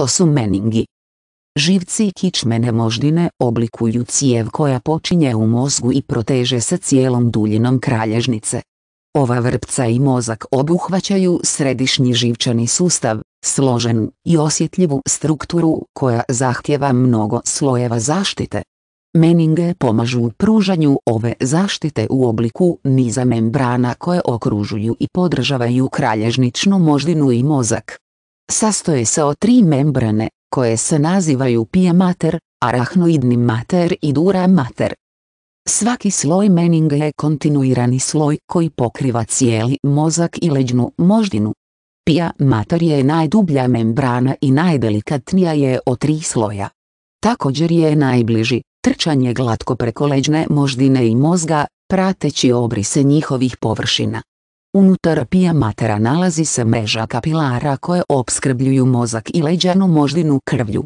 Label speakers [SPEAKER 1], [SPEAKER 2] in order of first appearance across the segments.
[SPEAKER 1] što su meningi. Živci i kičmene moždine oblikuju cijev koja počinje u mozgu i proteže se cijelom duljinom kralježnice. Ova vrpca i mozak obuhvaćaju središnji živčani sustav, složenu i osjetljivu strukturu koja zahtjeva mnogo slojeva zaštite. Meninge pomažu u pružanju ove zaštite u obliku niza membrana koje okružuju i podržavaju kralježničnu moždinu i mozak sastoje se od tri membrane, koje se nazivaju pija mater, arahnoidni mater i dura mater. Svaki sloj meninge je kontinuirani sloj koji pokriva cijeli mozak i leđnu moždinu. Pija mater je najdublja membrana i najdelikatnija je od tri sloja. Također je najbliži, trčanje glatko preko leđne moždine i mozga, prateći obrise njihovih površina. Unutar pija matera nalazi se mreža kapilara koje opskrbljuju mozak i leđanu moždinu krvlju.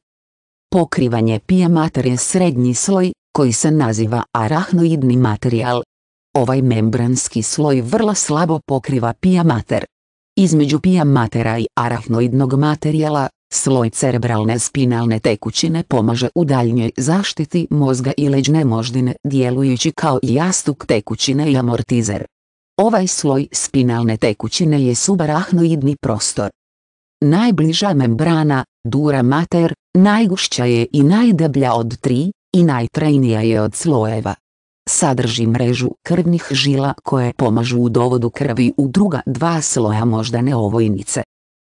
[SPEAKER 1] Pokrivanje pija mater je srednji sloj, koji se naziva arahnoidni materijal. Ovaj membranski sloj vrlo slabo pokriva pija mater. Između pija matera i arahnoidnog materijala, sloj cerebralne spinalne tekućine pomaže u daljnjoj zaštiti mozga i leđne moždine djelujući kao jastuk tekućine i amortizer. Ovaj sloj spinalne tekućine je subarahnoidni prostor. Najbliža membrana, dura mater, najgušća je i najdeblja od tri, i najtrajnija je od slojeva. Sadrži mrežu krvnih žila koje pomažu u dovodu krvi u druga dva sloja moždane ovojnice.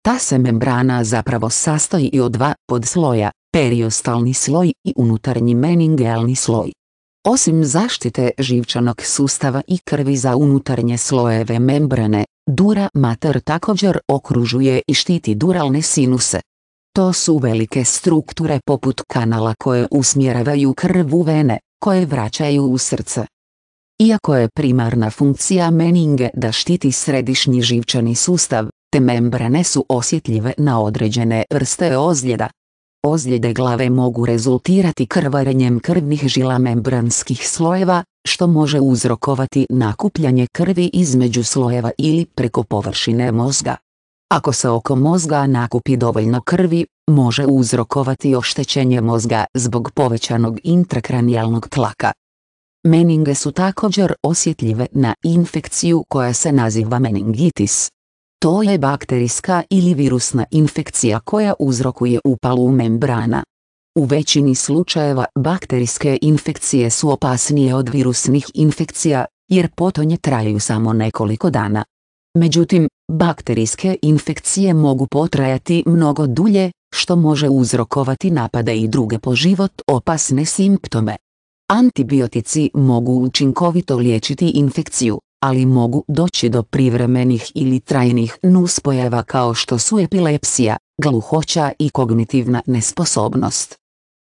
[SPEAKER 1] Ta se membrana zapravo sastoji i od dva podsloja, periostalni sloj i unutarnji meningelni sloj. Osim zaštite živčanog sustava i krvi za unutarnje slojeve membrane, dura mater također okružuje i štiti duralne sinuse. To su velike strukture poput kanala koje usmjeravaju krv u vene, koje vraćaju u srce. Iako je primarna funkcija meninge da štiti središnji živčani sustav, te membrane su osjetljive na određene vrste ozljeda, Ozljede glave mogu rezultirati krvarenjem krvnih žila membranskih slojeva, što može uzrokovati nakupljanje krvi između slojeva ili preko površine mozga. Ako se oko mozga nakupi dovoljno krvi, može uzrokovati oštećenje mozga zbog povećanog intrakranijalnog tlaka. Meninge su također osjetljive na infekciju koja se naziva meningitis. To je bakterijska ili virusna infekcija koja uzrokuje upalu membrana. U većini slučajeva bakterijske infekcije su opasnije od virusnih infekcija, jer potonje traju samo nekoliko dana. Međutim, bakterijske infekcije mogu potrajati mnogo dulje, što može uzrokovati napade i druge po život opasne simptome. Antibiotici mogu učinkovito liječiti infekciju, ali mogu doći do privremenih ili trajnih nuspojava kao što su epilepsija, gluhoća i kognitivna nesposobnost.